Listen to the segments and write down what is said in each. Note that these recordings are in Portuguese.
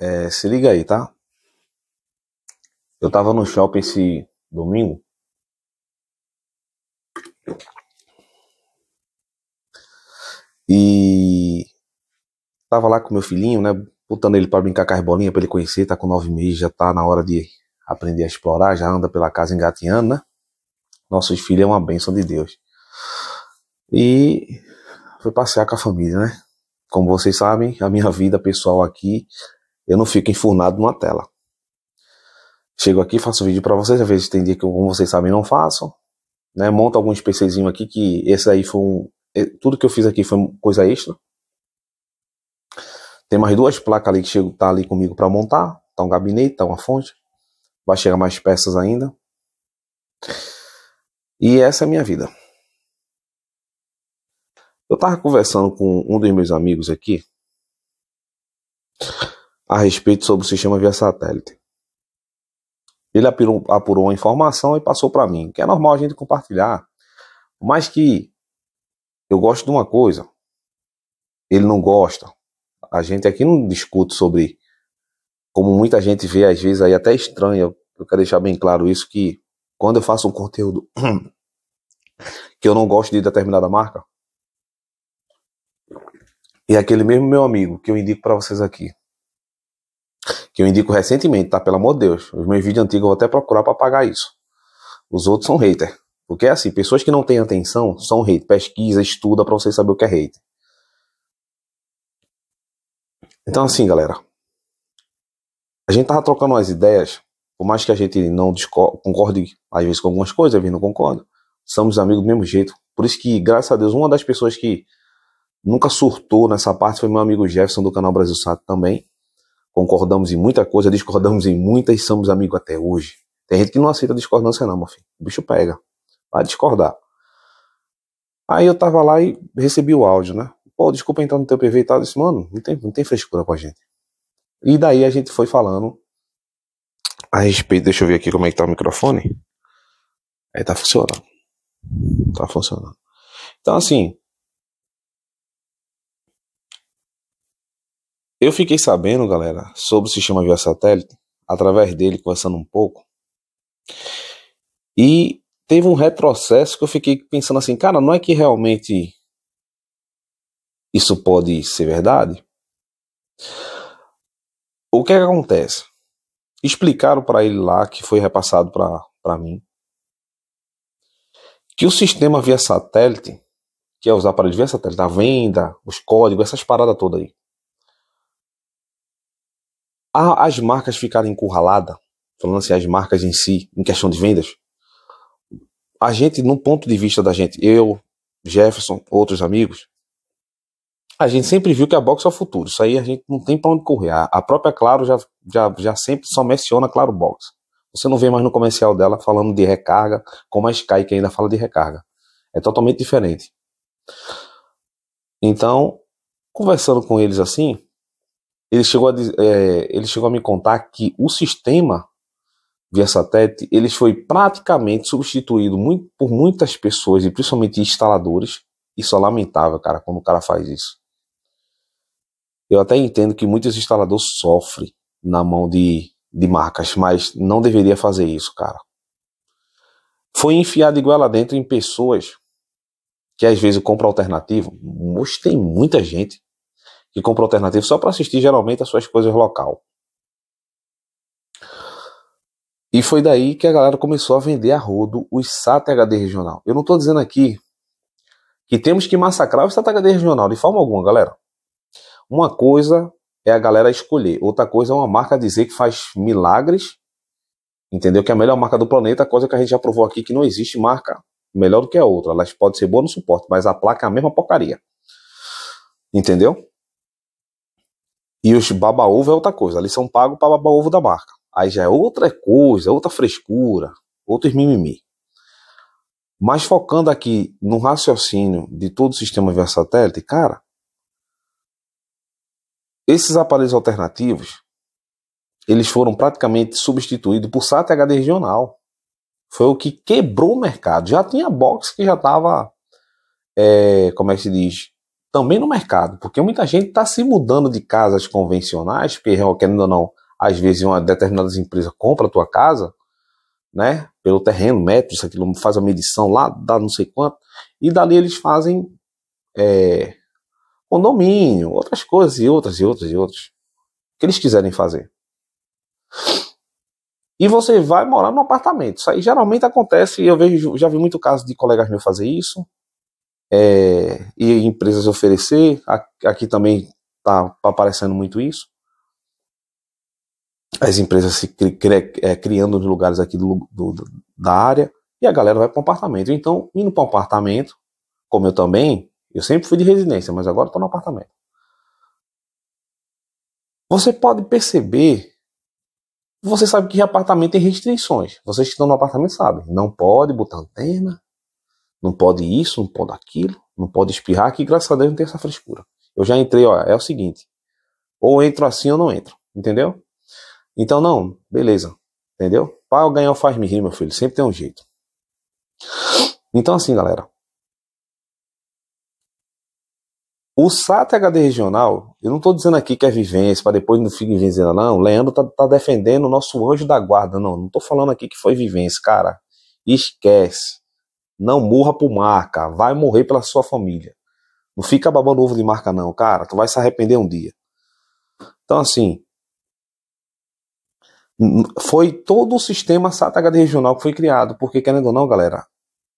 É, se liga aí, tá? Eu tava no shopping esse domingo. E tava lá com meu filhinho, né? Botando ele para brincar com as bolinhas, pra ele conhecer. Tá com nove meses, já tá na hora de aprender a explorar. Já anda pela casa engatinhando, né? Nossos filhos é uma bênção de Deus. E fui passear com a família, né? Como vocês sabem, a minha vida pessoal aqui eu não fico enfurnado numa tela. Chego aqui, faço vídeo para vocês, às vezes tem dia que, eu, como vocês sabem, não faço. Né? Monto alguns PCzinho aqui, que esse aí foi um... Tudo que eu fiz aqui foi coisa extra. Tem mais duas placas ali que chego, tá ali comigo para montar. Tá um gabinete, tá uma fonte. Vai chegar mais peças ainda. E essa é a minha vida. Eu tava conversando com um dos meus amigos aqui, a respeito sobre o sistema via satélite. Ele apurou, apurou a informação e passou para mim, que é normal a gente compartilhar, mas que eu gosto de uma coisa, ele não gosta. A gente aqui não discute sobre, como muita gente vê às vezes aí até estranha, eu quero deixar bem claro isso, que quando eu faço um conteúdo que eu não gosto de determinada marca, e é aquele mesmo meu amigo que eu indico para vocês aqui, que eu indico recentemente, tá? Pelo amor de Deus. Os meus vídeos antigos eu vou até procurar para pagar isso. Os outros são hater. Porque é assim, pessoas que não têm atenção são hater. Pesquisa, estuda para você saber o que é hater. Então assim, galera. A gente tava trocando umas ideias, por mais que a gente não concorde às vezes com algumas coisas, às vezes não concorda. Somos amigos do mesmo jeito. Por isso que, graças a Deus, uma das pessoas que nunca surtou nessa parte foi meu amigo Jefferson do canal Brasil Sato também. Concordamos em muita coisa, discordamos em muita e somos amigos até hoje. Tem gente que não aceita discordância, não, meu filho. O bicho pega. Vai discordar. Aí eu tava lá e recebi o áudio, né? Pô, desculpa entrar no teu PV e tal. Eu disse, mano, não tem, não tem frescura com a gente. E daí a gente foi falando a respeito. Deixa eu ver aqui como é que tá o microfone. Aí tá funcionando. Tá funcionando. Então, assim, Eu fiquei sabendo, galera, sobre o sistema via satélite, através dele, conversando um pouco. E teve um retrocesso que eu fiquei pensando assim, cara, não é que realmente isso pode ser verdade? O que, é que acontece? Explicaram para ele lá, que foi repassado para mim, que o sistema via satélite, que é usar aparelhos via satélite, a venda, os códigos, essas paradas todas aí, as marcas ficarem encurraladas, falando assim, as marcas em si, em questão de vendas, a gente, no ponto de vista da gente, eu, Jefferson, outros amigos, a gente sempre viu que a box é o futuro. Isso aí a gente não tem para onde correr. A própria Claro já, já, já sempre só menciona Claro Box. Você não vê mais no comercial dela falando de recarga, como a Sky que ainda fala de recarga. É totalmente diferente. Então, conversando com eles assim, ele chegou a, é, ele chegou a me contar que o sistema via satélite ele foi praticamente substituído muito, por muitas pessoas e principalmente instaladores. Isso é lamentável, cara, Como o cara faz isso. Eu até entendo que muitos instaladores sofrem na mão de, de marcas, mas não deveria fazer isso, cara. Foi enfiado igual lá dentro em pessoas que às vezes compram alternativo. Mas tem muita gente que compra alternativo só para assistir geralmente as suas coisas local. E foi daí que a galera começou a vender a rodo os SAT HD regional. Eu não estou dizendo aqui que temos que massacrar o SAT HD regional de forma alguma, galera. Uma coisa é a galera escolher, outra coisa é uma marca dizer que faz milagres, entendeu? Que é a melhor marca do planeta, coisa que a gente já provou aqui que não existe marca melhor do que a outra. Elas podem ser boas no suporte, mas a placa é a mesma porcaria. Entendeu? E os baba-ovo é outra coisa. Eles são pagos para baba-ovo da marca. Aí já é outra coisa, outra frescura, outros mimimi. Mas focando aqui no raciocínio de todo o sistema via satélite, cara, esses aparelhos alternativos, eles foram praticamente substituídos por SAT HD regional. Foi o que quebrou o mercado. Já tinha box que já estava, é, como é que se diz, também no mercado, porque muita gente está se mudando de casas convencionais, porque querendo ou não, às vezes uma determinada empresa compra a tua casa, né, pelo terreno, metros, aquilo, faz a medição lá, dá não sei quanto, e dali eles fazem é, condomínio, outras coisas e outras e outras e outras, que eles quiserem fazer. E você vai morar num apartamento. Isso aí geralmente acontece, eu vejo, já vi muito caso de colegas meus fazer isso, é, e empresas oferecer. Aqui também está aparecendo muito isso. As empresas se cri, cri, é, criando nos lugares aqui do, do, da área e a galera vai para um apartamento. Então, indo para um apartamento, como eu também, eu sempre fui de residência, mas agora estou no apartamento. Você pode perceber você sabe que apartamento tem restrições. Vocês que estão no apartamento sabem. Não pode botar antena, não pode isso, não pode aquilo, não pode espirrar, que graças a Deus não tem essa frescura. Eu já entrei, ó, é o seguinte, ou entro assim ou não entro, entendeu? Então não, beleza, entendeu? Para ganhar faz-me rir, meu filho, sempre tem um jeito. Então assim, galera, o SAT HD regional, eu não estou dizendo aqui que é vivência, para depois não ficar dizendo, não, Leandro tá, tá defendendo o nosso anjo da guarda, não, não estou falando aqui que foi vivência, cara, esquece. Não morra por marca, vai morrer pela sua família. Não fica babando ovo de marca, não, cara. Tu vai se arrepender um dia. Então, assim. Foi todo o sistema SAT-HD regional que foi criado. Porque, querendo ou não, galera,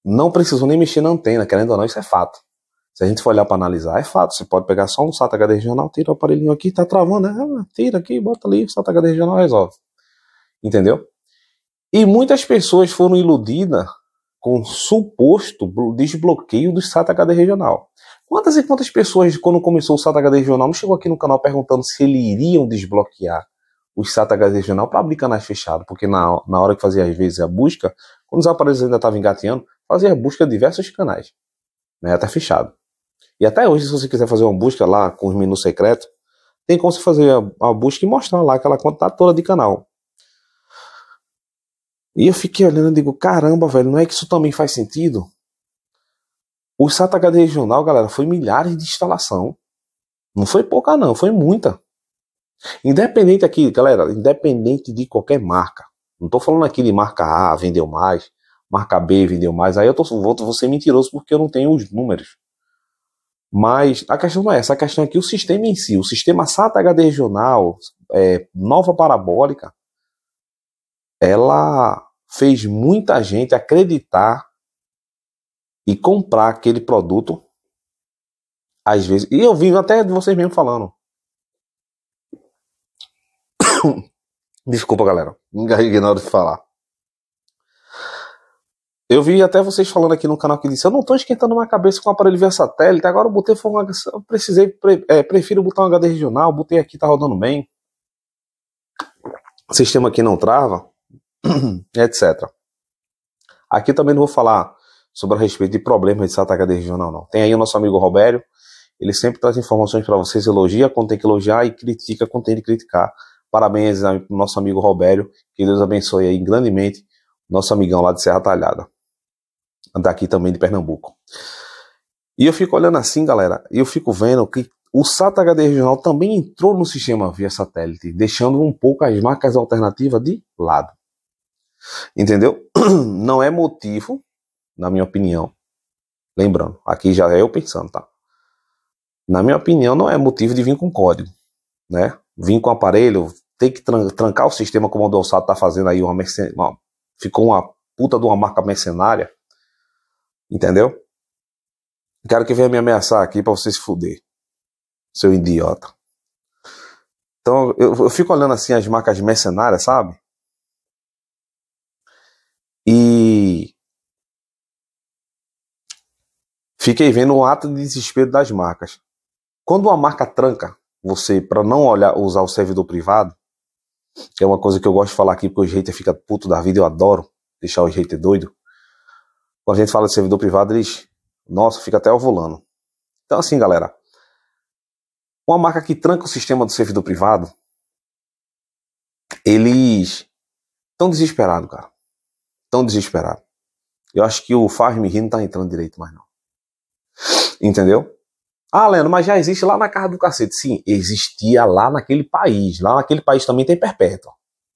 não precisou nem mexer na antena. Querendo ou não, isso é fato. Se a gente for olhar para analisar, é fato. Você pode pegar só um SATA HD regional, tira o aparelhinho aqui, tá travando, né? Ah, tira aqui, bota ali, SATA HD regional resolve. Entendeu? E muitas pessoas foram iludidas com suposto desbloqueio do SAT HD regional. Quantas e quantas pessoas, quando começou o SAT HD regional, não chegou aqui no canal perguntando se eles iriam desbloquear o SAT HD regional para abrir canais fechados? Porque na, na hora que fazia, às vezes, a busca, quando os aparelhos ainda estavam engateando, fazia a busca de diversos canais, né, até fechado. E até hoje, se você quiser fazer uma busca lá com os menus secretos, tem como você fazer a, a busca e mostrar lá aquela conta toda de canal. E eu fiquei olhando e digo, caramba, velho, não é que isso também faz sentido? O SATA HD regional, galera, foi milhares de instalação. Não foi pouca não, foi muita. Independente aqui, galera, independente de qualquer marca. Não tô falando aqui de marca A, vendeu mais, marca B, vendeu mais. Aí eu tô, vou, vou ser mentiroso porque eu não tenho os números. Mas a questão não é essa, a questão é que o sistema em si, o sistema SATA HD regional, é, nova parabólica, ela fez muita gente acreditar e comprar aquele produto. Às vezes, e eu vi até de vocês mesmo falando. Desculpa, galera. Engarreguei na hora de falar. Eu vi até vocês falando aqui no canal que disse: Eu não estou esquentando minha cabeça com um aparelho via satélite. Agora eu botei uma. Eu precisei. Pre, é, prefiro botar um HD regional. Botei aqui, tá rodando bem. O sistema aqui não trava. etc. Aqui também não vou falar sobre a respeito de problemas de atacadista regional, não. Tem aí o nosso amigo Robério, ele sempre traz informações para vocês, elogia quando tem que elogiar e critica quando tem que criticar. Parabéns ao nosso amigo Robério, que Deus abençoe aí grandemente nosso amigão lá de Serra Talhada, daqui também de Pernambuco. E eu fico olhando assim, galera, e eu fico vendo que o SAT HD regional também entrou no sistema via satélite, deixando um pouco as marcas alternativas de lado. Entendeu? Não é motivo, na minha opinião. Lembrando, aqui já é eu pensando, tá? Na minha opinião, não é motivo de vir com código, né? Vim com aparelho, tem que trancar o sistema como o Dolçado tá fazendo aí, uma mercen... ficou uma puta de uma marca mercenária, entendeu? Quero que venha me ameaçar aqui para você se fuder, seu idiota. Então eu, eu, fico olhando assim as marcas mercenárias, sabe? E fiquei vendo um ato de desespero das marcas. Quando uma marca tranca você para não olhar usar o servidor privado, que é uma coisa que eu gosto de falar aqui porque o haters fica puto da vida, eu adoro deixar o haters doido. Quando a gente fala de servidor privado, eles, nossa, fica até ovulando. Então assim, galera, uma marca que tranca o sistema do servidor privado, eles estão desesperados, cara tão desesperado. Eu acho que o faz-me rir não tá entrando direito mais não. Entendeu? Ah, Leandro, mas já existe lá na casa do cacete. Sim, existia lá naquele país. Lá naquele país também tem perpétua,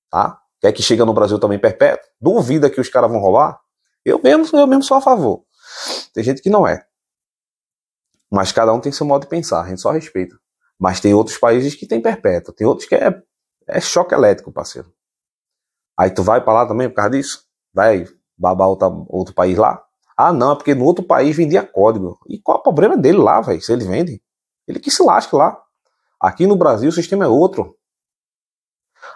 tá? Quer que chega no Brasil também perpétua? Duvida que os caras vão roubar? Eu mesmo, eu mesmo sou a favor. Tem gente que não é. Mas cada um tem seu modo de pensar, a gente só respeita. Mas tem outros países que tem perpétua, tem outros que é, é choque elétrico, parceiro. Aí tu vai para lá também por causa disso? vai babar outra, outro país lá? Ah, não, é porque no outro país vendia código. E qual é o problema dele lá, velho? Se ele vende, ele que se lasque lá. Aqui no Brasil o sistema é outro.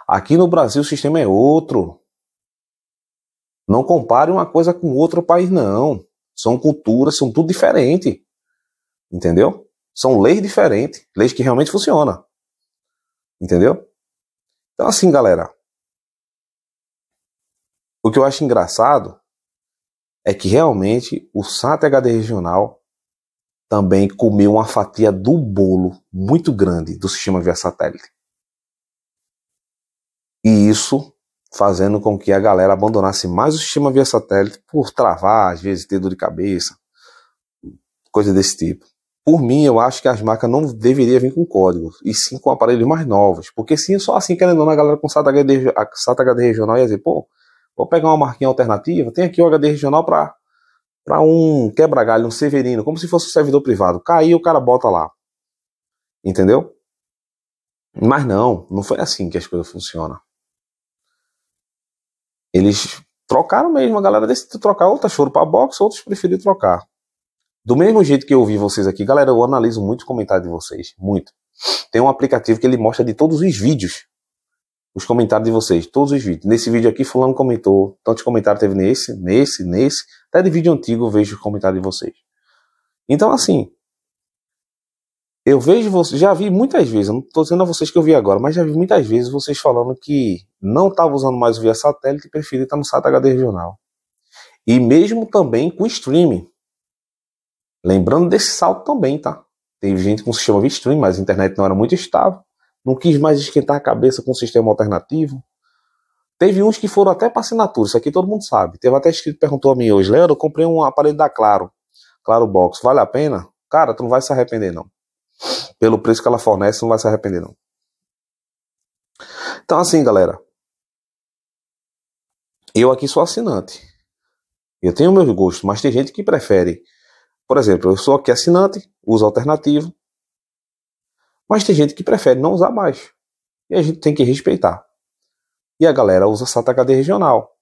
Aqui no Brasil o sistema é outro. Não compare uma coisa com outro país, não. São culturas, são tudo diferente. Entendeu? São leis diferentes, leis que realmente funcionam. Entendeu? Então, assim, galera, o que eu acho engraçado é que realmente o sat HD Regional também comeu uma fatia do bolo muito grande do sistema via satélite. E isso fazendo com que a galera abandonasse mais o sistema via satélite por travar, às vezes ter dor de cabeça, coisa desse tipo. Por mim, eu acho que as marcas não deveriam vir com código e sim com aparelhos mais novos. Porque sim, só assim, querendo ela andou na galera com SATA HD, sat HD regional ia dizer, pô, Vou pegar uma marquinha alternativa. Tem aqui o HD regional para para um quebra-galho, um severino, como se fosse um servidor privado. Caiu, o cara bota lá. Entendeu? Mas não, não foi assim que as coisas funcionam. Eles trocaram mesmo, a galera decidiu trocar. outros tá choram para box, outros preferiram trocar. Do mesmo jeito que eu vi vocês aqui, galera, eu analiso muito os comentários de vocês, muito. Tem um aplicativo que ele mostra de todos os vídeos os comentários de vocês, todos os vídeos. Nesse vídeo aqui, fulano comentou, tantos comentários teve nesse, nesse, nesse, até de vídeo antigo eu vejo os comentários de vocês. Então, assim, eu vejo vocês, já vi muitas vezes, eu não estou dizendo a vocês que eu vi agora, mas já vi muitas vezes vocês falando que não estava usando mais o via satélite e preferiram estar no site HD regional. E mesmo também com streaming. Lembrando desse salto também, tá? Teve gente com sistema de streaming, mas a internet não era muito estável não quis mais esquentar a cabeça com o sistema alternativo. Teve uns que foram até para assinatura, isso aqui todo mundo sabe. Teve até escrito, perguntou a mim hoje, Leandro, eu comprei um aparelho da Claro, Claro Box, vale a pena? Cara, tu não vai se arrepender não. Pelo preço que ela fornece, não vai se arrepender não. Então assim, galera, eu aqui sou assinante. Eu tenho meus gostos, mas tem gente que prefere. Por exemplo, eu sou aqui assinante, uso alternativo, mas tem gente que prefere não usar mais. E a gente tem que respeitar. E a galera usa SATA HD regional.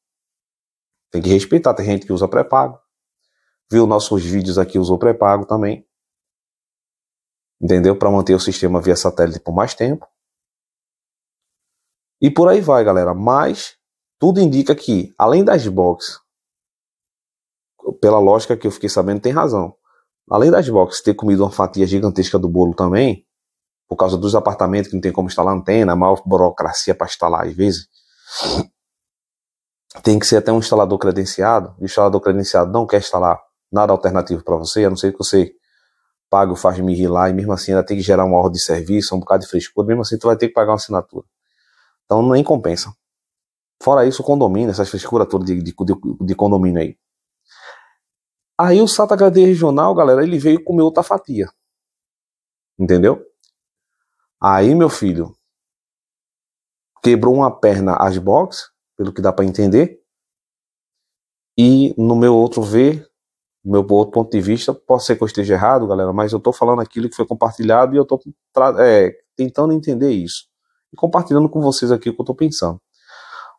Tem que respeitar. Tem gente que usa pré-pago. Viu nossos vídeos aqui, usou pré-pago também. Entendeu? Para manter o sistema via satélite por mais tempo. E por aí vai, galera. Mas tudo indica que, além das boxes, pela lógica que eu fiquei sabendo, tem razão. Além das boxes ter comido uma fatia gigantesca do bolo também, por causa dos apartamentos que não tem como instalar antena, a maior burocracia para instalar às vezes. Tem que ser até um instalador credenciado. O instalador credenciado não quer instalar nada alternativo para você, a não ser que você pague o faz-me rir lá e mesmo assim ainda tem que gerar uma ordem de serviço, um bocado de frescura, mesmo assim tu vai ter que pagar uma assinatura. Então nem compensa. Fora isso, o condomínio, essas frescuras todas de, de, de, de condomínio aí. Aí o Sata HD Regional, galera, ele veio comer outra fatia. Entendeu? Aí, meu filho, quebrou uma perna as box, pelo que dá para entender. E no meu outro ver, meu outro ponto de vista, pode ser que eu esteja errado, galera, mas eu estou falando aquilo que foi compartilhado e eu estou é, tentando entender isso. E compartilhando com vocês aqui o que eu estou pensando.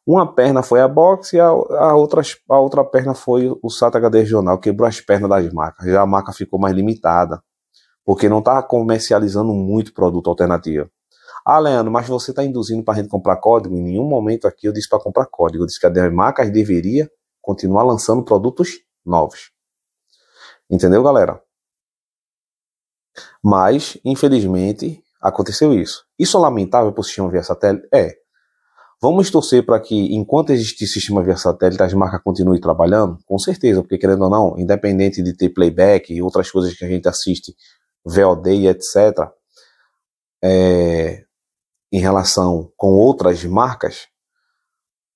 Uma perna foi a boxe e a, a, outra, a outra perna foi o SAT HD regional, quebrou as pernas das marcas. Já a marca ficou mais limitada porque não está comercializando muito produto alternativo. Ah, Leandro, mas você está induzindo para a gente comprar código? Em nenhum momento aqui eu disse para comprar código. Eu disse que a marcas deveria continuar lançando produtos novos. Entendeu, galera? Mas, infelizmente, aconteceu isso. Isso é lamentável para o sistema via satélite? É. Vamos torcer para que, enquanto existir sistema via satélite, as marcas continuem trabalhando? Com certeza, porque querendo ou não, independente de ter playback e outras coisas que a gente assiste VOD etc., é, em relação com outras marcas,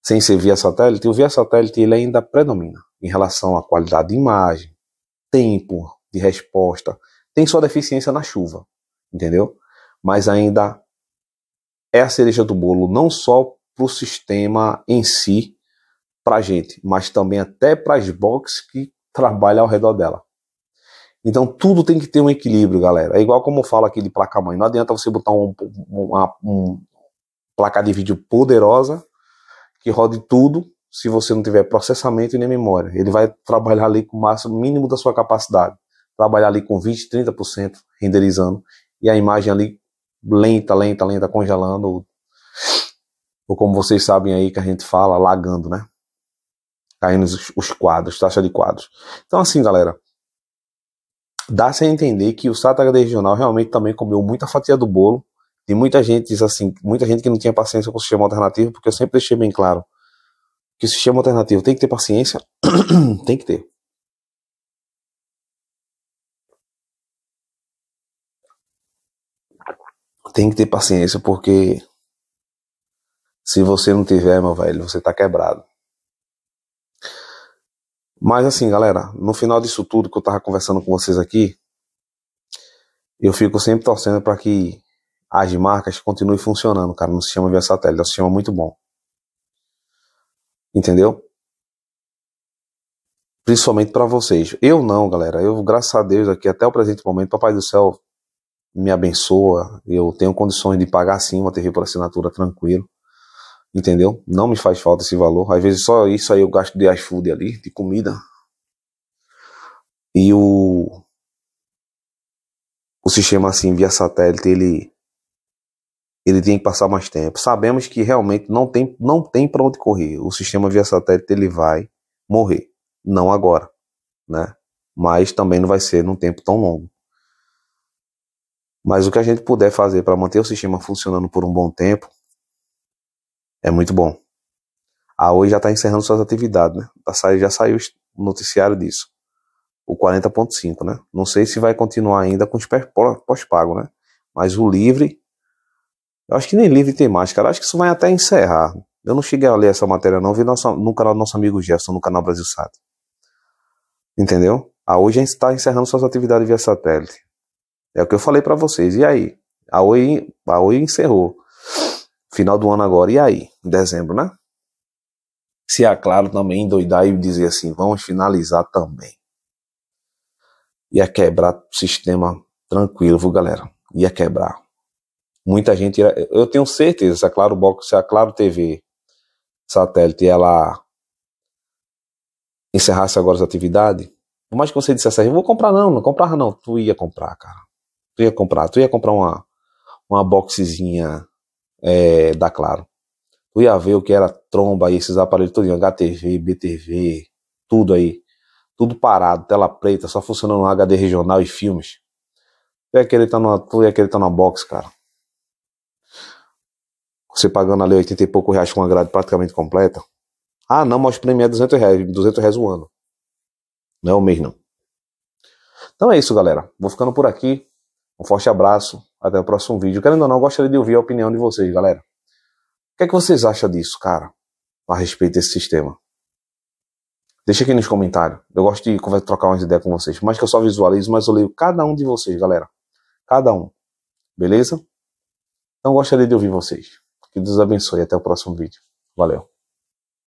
sem ser via satélite, o via satélite ele ainda predomina em relação à qualidade de imagem, tempo de resposta, tem sua deficiência na chuva, entendeu? Mas ainda é a cereja do bolo, não só para o sistema em si, para a gente, mas também até para as boxes que trabalham ao redor dela. Então tudo tem que ter um equilíbrio, galera. É igual como eu falo aqui de placa-mãe. Não adianta você botar um, uma um placa de vídeo poderosa que rode tudo se você não tiver processamento e nem memória. Ele vai trabalhar ali com o máximo mínimo da sua capacidade. Trabalhar ali com 20, 30% renderizando e a imagem ali lenta, lenta, lenta, congelando ou, ou como vocês sabem aí que a gente fala, lagando, né? Caindo os, os quadros, taxa de quadros. Então assim, galera, dá-se a entender que o Sátara Regional realmente também comeu muita fatia do bolo. Tem muita gente assim, muita gente que não tinha paciência com o sistema alternativo, porque eu sempre deixei bem claro que o sistema alternativo tem que ter paciência, tem que ter. Tem que ter paciência, porque se você não tiver, meu velho, você tá quebrado. Mas assim, galera, no final disso tudo que eu tava conversando com vocês aqui, eu fico sempre torcendo para que as marcas continuem funcionando, cara, no sistema via satélite. É um sistema muito bom. Entendeu? Principalmente para vocês. Eu não, galera. Eu, graças a Deus, aqui até o presente momento, Papai do Céu me abençoa. Eu tenho condições de pagar sim uma TV por assinatura tranquilo. Entendeu? Não me faz falta esse valor. Às vezes só isso aí eu gasto de iFood ali, de comida. E o o sistema assim via satélite, ele ele tem que passar mais tempo. Sabemos que realmente não tem não tem para onde correr. O sistema via satélite ele vai morrer, não agora, né? Mas também não vai ser num tempo tão longo. Mas o que a gente puder fazer para manter o sistema funcionando por um bom tempo, é muito bom. A Oi já está encerrando suas atividades, né? Tá já saiu o noticiário disso. O 40.5, né? Não sei se vai continuar ainda com os pós-pago, né? Mas o livre. Eu acho que nem livre tem mais, cara. Eu acho que isso vai até encerrar. Eu não cheguei a ler essa matéria, não. Vi nosso no canal do nosso amigo Gerson, no canal Brasil Sat. Entendeu? A Oi já está encerrando suas atividades via satélite. É o que eu falei para vocês. E aí? A Oi, a Oi encerrou. Final do ano agora, e aí? Em dezembro, né? Se a é Claro também endoidar e dizer assim, vamos finalizar também. Ia quebrar o sistema tranquilo, viu, galera? Ia quebrar. Muita gente. Ia... Eu tenho certeza, se a Claro Box, se a Claro TV satélite, ela encerrasse agora as atividades, por mais que você dissesse assim, eu vou comprar não, não comprava não, tu ia comprar, cara. Tu ia comprar, tu ia comprar uma, uma boxezinha é, da Claro. Tu ia ver o que era tromba e esses aparelhos tudinho, HTV, BTV, tudo aí. Tudo parado, tela preta, só funcionando no HD regional e filmes. Tu ia querer estar tá numa, tá numa box, cara. Você pagando ali 80 e pouco reais com uma grade praticamente completa. Ah, não, mas o prêmio é 200 reais, 200 reais o ano. Não é o mês, não. Então é isso, galera. Vou ficando por aqui. Um forte abraço. Até o próximo vídeo. Querendo ou não, gostaria de ouvir a opinião de vocês, galera. O que é que vocês acham disso, cara? A respeito desse sistema. Deixa aqui nos comentários. Eu gosto de trocar umas ideias com vocês. Mais que eu só visualizo, mas eu leio cada um de vocês, galera. Cada um. Beleza? Então gostaria de ouvir vocês. Que Deus abençoe. Até o próximo vídeo. Valeu.